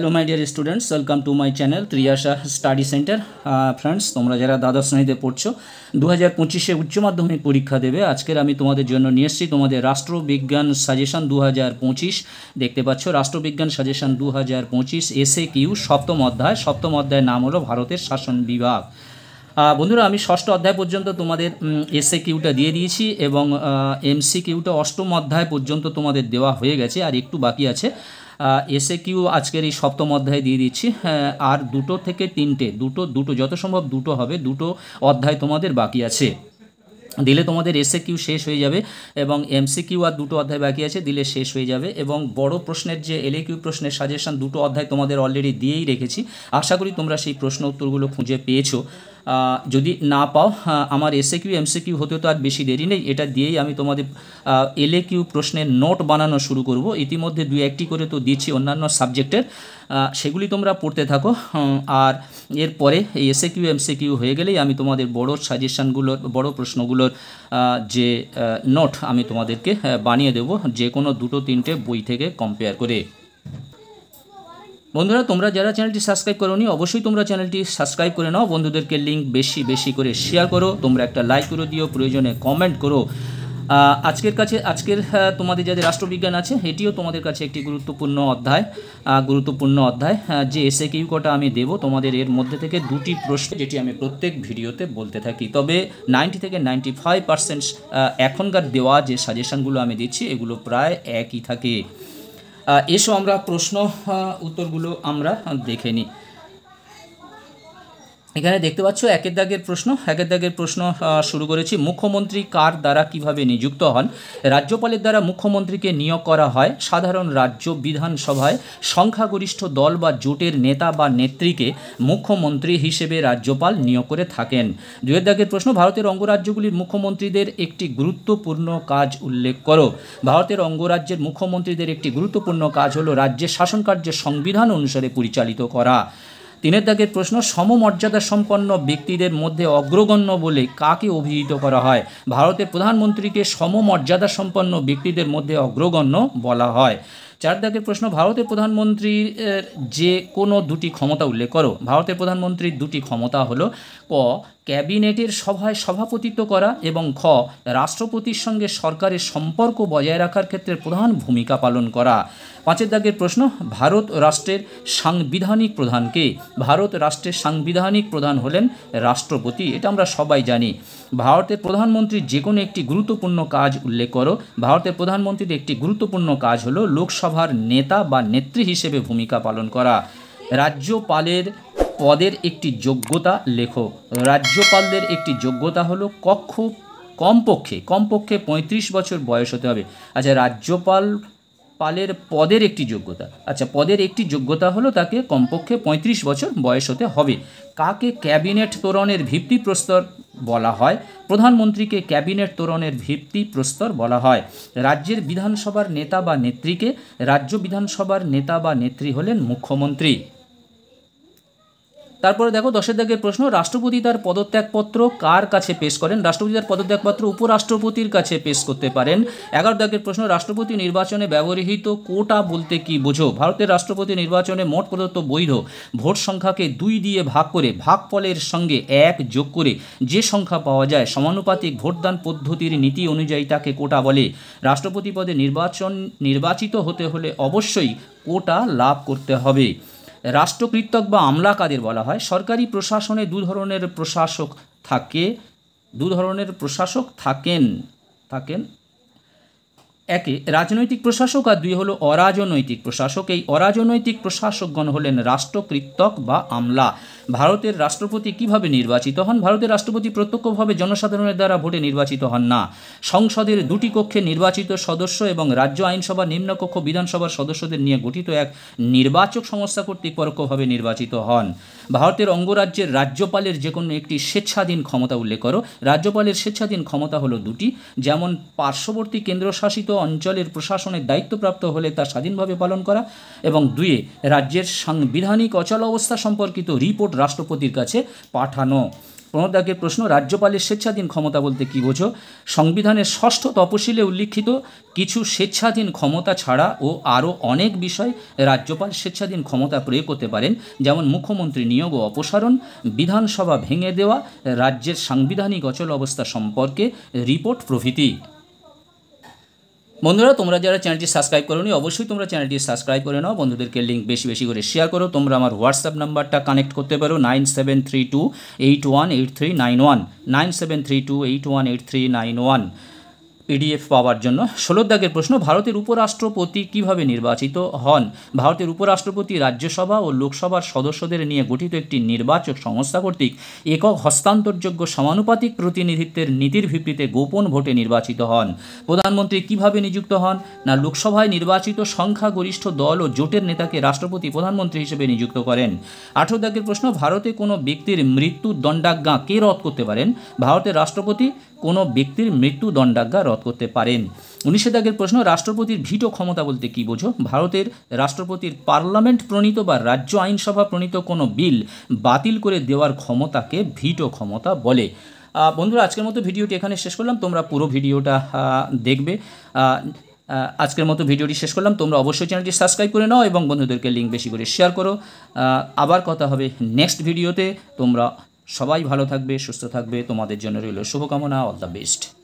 hello my dear students welcome to my channel Triyasha study centre friends তোমরা যারা দ্বাদশ শ্রেণীতে পড়ছো দু হাজার পঁচিশে উচ্চ মাধ্যমিক পরীক্ষা দেবে আজকের আমি তোমাদের জন্য নিয়ে এসেছি তোমাদের রাষ্ট্রবিজ্ঞান সাজেশন দু হাজার পঁচিশ দেখতে পাচ্ছ রাষ্ট্রবিজ্ঞান সাজেশন দু হাজার পঁচিশ এসএ কিউ সপ্তম অধ্যায় সপ্তম অধ্যায়ের নাম হলো ভারতের শাসন বিভাগ বন্ধুরা আমি ষষ্ঠ অধ্যায় পর্যন্ত তোমাদের এসএ কিউটা দিয়ে দিয়েছি এবং এমসি কিউটা অষ্টম অধ্যায় পর্যন্ত তোমাদের দেওয়া হয়ে গেছে আর একটু বাকি আছে এসে কিউ আজকের এই সপ্তম অধ্যায় দিয়ে দিচ্ছি আর দুটো থেকে তিনটে দুটো দুটো যত সম্ভব দুটো হবে দুটো অধ্যায় তোমাদের বাকি আছে দিলে তোমাদের এসে কিউ শেষ হয়ে যাবে এবং এমসি কিউ আর দুটো অধ্যায় বাকি আছে দিলে শেষ হয়ে যাবে এবং বড় প্রশ্নের যে এলএ কিউ প্রশ্নের সাজেশান দুটো অধ্যায় তোমাদের অলরেডি দিয়েই রেখেছি আশা করি তোমরা সেই প্রশ্ন উত্তরগুলো খুঁজে পেয়েছো যদি না পাও আমার এসএ কিউ এমসে কিউ হতে তো আর বেশি দেরি নেই এটা দিয়েই আমি তোমাদের এলএ কিউ প্রশ্নের নোট বানানো শুরু করব ইতিমধ্যে দু একটি করে তো দিচ্ছি অন্যান্য সাবজেক্টের সেগুলি তোমরা পড়তে থাকো আর এরপরে এই এসএ কিউ এমসে কিউ হয়ে গেলেই আমি তোমাদের বড় সাজেশানগুলোর বড় প্রশ্নগুলোর যে নোট আমি তোমাদেরকে বানিয়ে দেব যে কোনো দুটো তিনটে বই থেকে কম্পেয়ার করে বন্ধুরা তোমরা যারা চ্যানেলটি সাবস্ক্রাইব করোনি অবশ্যই তোমরা চ্যানেলটি সাবস্ক্রাইব করে নাও বন্ধুদেরকে লিঙ্ক বেশি বেশি করে শেয়ার করো তোমরা একটা লাইক করে দিও প্রয়োজনে কমেন্ট করো আজকের কাছে আজকের তোমাদের যাদের রাষ্ট্রবিজ্ঞান আছে এটিও তোমাদের কাছে একটি গুরুত্বপূর্ণ অধ্যায় গুরুত্বপূর্ণ অধ্যায় যে এসে কিউ কটা আমি দেব তোমাদের এর মধ্যে থেকে দুটি প্রশ্ন যেটি আমি প্রত্যেক ভিডিওতে বলতে থাকি তবে নাইনটি থেকে নাইনটি ফাইভ পার্সেন্ট এখনকার দেওয়া যে সাজেশানগুলো আমি দিচ্ছি এগুলো প্রায় একই থাকে এসো আমরা প্রশ্ন উত্তরগুলো আমরা দেখে নিই এখানে দেখতে পাচ্ছ একের দাগের প্রশ্ন একের দাগের প্রশ্ন শুরু করেছি মুখ্যমন্ত্রী কার দ্বারা কিভাবে নিযুক্ত হন রাজ্যপালের দ্বারা মুখ্যমন্ত্রীকে নিয়োগ করা হয় সাধারণ রাজ্য বিধানসভায় সংখ্যাগরিষ্ঠ দল বা জোটের নেতা বা নেত্রীকে মুখ্যমন্ত্রী হিসেবে রাজ্যপাল নিয়োগ করে থাকেন দুয়ের দাগের প্রশ্ন ভারতের অঙ্গরাজ্যগুলির মুখ্যমন্ত্রীদের একটি গুরুত্বপূর্ণ কাজ উল্লেখ করো ভারতের অঙ্গরাজ্যের মুখ্যমন্ত্রীদের একটি গুরুত্বপূর্ণ কাজ হলো রাজ্যের শাসনকার্যের সংবিধান অনুসারে পরিচালিত করা তিনের দাগের প্রশ্ন সমমর্যাদা সম্পন্ন ব্যক্তিদের মধ্যে অগ্রগণ্য বলে কাকে অভিহিত করা হয় ভারতের প্রধানমন্ত্রীকে সমমর্যাদা সম্পন্ন ব্যক্তিদের মধ্যে অগ্রগণ্য বলা হয় চার দাগের প্রশ্ন ভারতের প্রধানমন্ত্রীর যে কোনো দুটি ক্ষমতা উল্লেখ করো ভারতের প্রধানমন্ত্রীর দুটি ক্ষমতা হলো ক ক্যাবিনেটের সভায় সভাপতিত্ব করা এবং খ রাষ্ট্রপতির সঙ্গে সরকারের সম্পর্ক বজায় রাখার ক্ষেত্রে প্রধান ভূমিকা পালন করা পাঁচের দাগের প্রশ্ন ভারত রাষ্ট্রের সাংবিধানিক প্রধানকে ভারত রাষ্ট্রের সাংবিধানিক প্রধান হলেন রাষ্ট্রপতি এটা আমরা সবাই জানি ভারতের প্রধানমন্ত্রীর যে কোনো একটি গুরুত্বপূর্ণ কাজ উল্লেখ করো ভারতের প্রধানমন্ত্রীর একটি গুরুত্বপূর্ণ কাজ হলো লোকসভার নেতা বা নেত্রী হিসেবে ভূমিকা পালন করা রাজ্যপালের পদের একটি যোগ্যতা লেখো রাজ্যপালদের একটি যোগ্যতা হলো কক্ষ কমপক্ষে কমপক্ষে ৩৫ বছর বয়স হতে হবে আচ্ছা রাজ্যপাল পালের পদের একটি যোগ্যতা আচ্ছা পদের একটি যোগ্যতা হলো তাকে কমপক্ষে ৩৫ বছর বয়স হতে হবে কাকে ক্যাবিনেট তোরণের ভিত্তি প্রস্তর বলা হয় প্রধানমন্ত্রীকে ক্যাবিনেট তোরণের ভিত্তি প্রস্তর বলা হয় রাজ্যের বিধানসভার নেতা বা নেত্রীকে রাজ্য বিধানসভার নেতা বা নেত্রী হলেন মুখ্যমন্ত্রী তারপরে দেখো দশের দাগের প্রশ্ন রাষ্ট্রপতি তার পদত্যাগপত্র কার কাছে পেশ করেন রাষ্ট্রপতি তার পদত্যাগপত্র উপরাষ্ট্রপতির কাছে পেশ করতে পারেন এগারো দাগের প্রশ্ন রাষ্ট্রপতি নির্বাচনে ব্যবহৃত কোটা বলতে কি বোঝো ভারতের রাষ্ট্রপতি নির্বাচনে মোট প্রদত্ত বৈধ ভোট সংখ্যাকে দুই দিয়ে ভাগ করে ভাগফলের সঙ্গে এক যোগ করে যে সংখ্যা পাওয়া যায় সমানুপাতিক ভোটদান পদ্ধতির নীতি অনুযায়ী তাকে কোটা বলে রাষ্ট্রপতি পদে নির্বাচন নির্বাচিত হতে হলে অবশ্যই কোটা লাভ করতে হবে রাষ্ট্রকৃতক বা আমলা কাদের বলা হয় সরকারি প্রশাসনে দু ধরনের প্রশাসক থাকে দু ধরনের প্রশাসক থাকেন থাকেন একে রাজনৈতিক প্রশাসক আর দুই হলো অরাজনৈতিক প্রশাসক এই অরাজনৈতিক প্রশাসকগণ হলেন রাষ্ট্রকৃত্যক বা আমলা ভারতের রাষ্ট্রপতি কিভাবে নির্বাচিত হন ভারতের রাষ্ট্রপতি প্রত্যক্ষভাবে জনসাধারণের দ্বারা ভোটে নির্বাচিত হন না সংসদের দুটি কক্ষে নির্বাচিত সদস্য এবং রাজ্য আইনসভা নিম্নকক্ষ বিধানসভার সদস্যদের নিয়ে গঠিত এক নির্বাচক সংস্থা কর্তৃক পরোক্ষভাবে নির্বাচিত হন ভারতের অঙ্গরাজ্যের রাজ্যপালের যে কোনো একটি স্বেচ্ছাধীন ক্ষমতা উল্লেখ করো রাজ্যপালের স্বেচ্ছাধীন ক্ষমতা হলো দুটি যেমন পার্শ্ববর্তী কেন্দ্রশাসিত অঞ্চলের প্রশাসনের দায়িত্বপ্রাপ্ত হলে তা স্বাধীনভাবে পালন করা এবং দুয়ে রাজ্যের সাংবিধানিক অচল অবস্থা সম্পর্কিত রিপোর্ট রাষ্ট্রপতির কাছে পাঠানো প্রণদাকের প্রশ্ন রাজ্যপালের স্বেচ্ছাধীন ক্ষমতা বলতে কী বোঝো সংবিধানের ষষ্ঠ তপশিলে উল্লিখিত কিছু স্বেচ্ছাধীন ক্ষমতা ছাড়া ও আরও অনেক বিষয় রাজ্যপাল স্বেচ্ছাধীন ক্ষমতা প্রয়োগ করতে পারেন যেমন মুখ্যমন্ত্রী নিয়োগ ও অপসারণ বিধানসভা ভেঙে দেওয়া রাজ্যের সাংবিধানিক অচল অবস্থা সম্পর্কে রিপোর্ট প্রভৃতি বন্ধুরা তোমরা যারা চ্যানেলটি সাবস্ক্রাইব করোনি অবশ্যই তোমরা চ্যানেলটি সাবস্ক্রাইব করে নাও বন্ধুদেরকে লিঙ্ক বেশি বেশি করে শেয়ার করো তোমরা আমার হোয়াটসঅ্যাপ নাম্বারটা কানেক্ট করতে পারো nine seven three two eight one eight three nine one nine seven three two eight one eight three nine one EDF e power জন্য ষোলো দাগের প্রশ্ন ভারতের উপরাষ্ট্রপতি কিভাবে নির্বাচিত হন ভারতের উপরাষ্ট্রপতি রাজ্যসভা ও লোকসভার সদস্যদের নিয়ে গঠিত একটি নির্বাচক সংস্থা কর্তৃক একক হস্তান্তরযোগ্য সমানুপাতিক প্রতিনিধিত্বের নীতির ভিত্তিতে গোপন ভোটে নির্বাচিত হন প্রধানমন্ত্রী কিভাবে নিযুক্ত হন না লোকসভায় নির্বাচিত সংখ্যাগরিষ্ঠ দল ও জোটের নেতাকে রাষ্ট্রপতি প্রধানমন্ত্রী হিসেবে নিযুক্ত করেন আঠেরো দাগের প্রশ্ন ভারতে কোনো ব্যক্তির মৃত্যু দণ্ডাজ্ঞা কে রদ করতে পারেন ভারতের রাষ্ট্রপতি কোনো ব্যক্তির দণ্ডাজ্ঞা রদ করতে পারেন উনিশে দাগের প্রশ্ন রাষ্ট্রপতির ভিটো ক্ষমতা বলতে কি বোঝো ভারতের রাষ্ট্রপতির পার্লামেন্ট প্রণীত বা রাজ্য আইনসভা প্রণীত কোনো বিল বাতিল করে দেওয়ার ক্ষমতাকে ভিটো ক্ষমতা বলে বন্ধুরা আজকের মতো ভিডিওটি এখানে শেষ করলাম তোমরা পুরো ভিডিওটা দেখবে আজকের মতো ভিডিওটি শেষ করলাম তোমরা অবশ্যই চ্যানেলটি সাবস্ক্রাইব করে নাও এবং বন্ধুদেরকে লিঙ্ক বেশি করে শেয়ার করো আবার কথা হবে নেক্সট ভিডিওতে তোমরা সবাই ভালো থাকবে সুস্থ থাকবে তোমাদের জন্য রইল শুভকামনা অল দ্য বেস্ট